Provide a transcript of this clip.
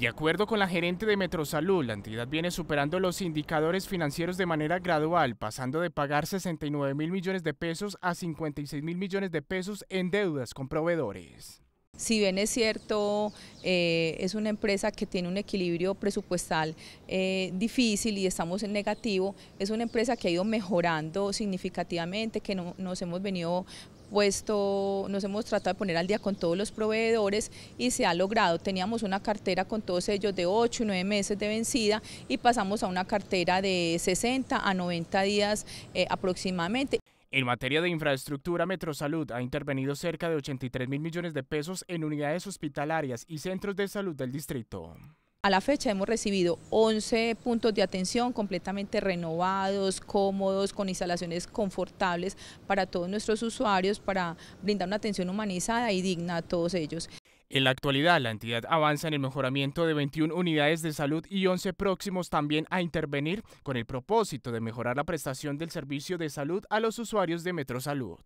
De acuerdo con la gerente de Metrosalud, la entidad viene superando los indicadores financieros de manera gradual, pasando de pagar 69 mil millones de pesos a 56 mil millones de pesos en deudas con proveedores. Si bien es cierto, eh, es una empresa que tiene un equilibrio presupuestal eh, difícil y estamos en negativo, es una empresa que ha ido mejorando significativamente, que nos hemos venido puesto, nos hemos tratado de poner al día con todos los proveedores y se ha logrado. Teníamos una cartera con todos ellos de 8 y 9 meses de vencida y pasamos a una cartera de 60 a 90 días eh, aproximadamente. En materia de infraestructura, Metrosalud ha intervenido cerca de 83 mil millones de pesos en unidades hospitalarias y centros de salud del distrito. A la fecha hemos recibido 11 puntos de atención completamente renovados, cómodos, con instalaciones confortables para todos nuestros usuarios, para brindar una atención humanizada y digna a todos ellos. En la actualidad, la entidad avanza en el mejoramiento de 21 unidades de salud y 11 próximos también a intervenir con el propósito de mejorar la prestación del servicio de salud a los usuarios de Metro Salud.